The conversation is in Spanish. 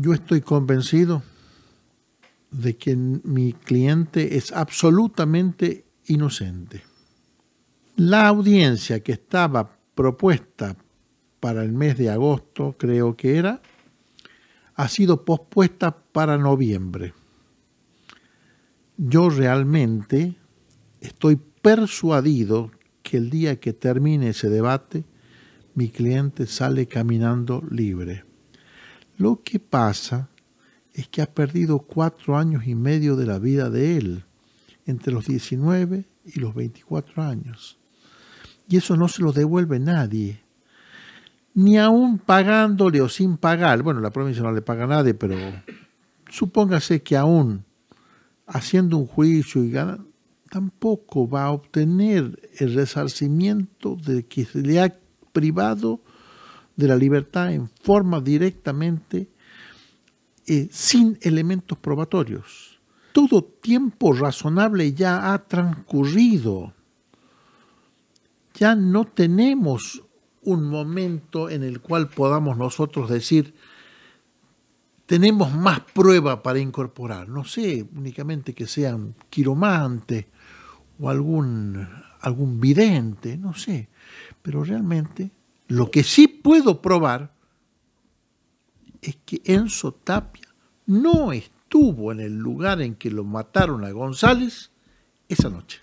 yo estoy convencido de que mi cliente es absolutamente inocente. La audiencia que estaba propuesta para el mes de agosto, creo que era, ha sido pospuesta para noviembre. Yo realmente estoy persuadido que el día que termine ese debate, mi cliente sale caminando libre. Lo que pasa es que ha perdido cuatro años y medio de la vida de él, entre los 19 y los 24 años. Y eso no se lo devuelve nadie, ni aún pagándole o sin pagar. Bueno, la provincia no le paga a nadie, pero supóngase que aún haciendo un juicio y ganando, tampoco va a obtener el resarcimiento de que se le ha privado de la libertad en forma directamente eh, sin elementos probatorios. Todo tiempo razonable ya ha transcurrido. Ya no tenemos un momento en el cual podamos nosotros decir, tenemos más prueba para incorporar. No sé, únicamente que sean quiromantes o algún, algún vidente, no sé. Pero realmente lo que sí puedo probar es que Enzo Tapia no estuvo en el lugar en que lo mataron a González esa noche.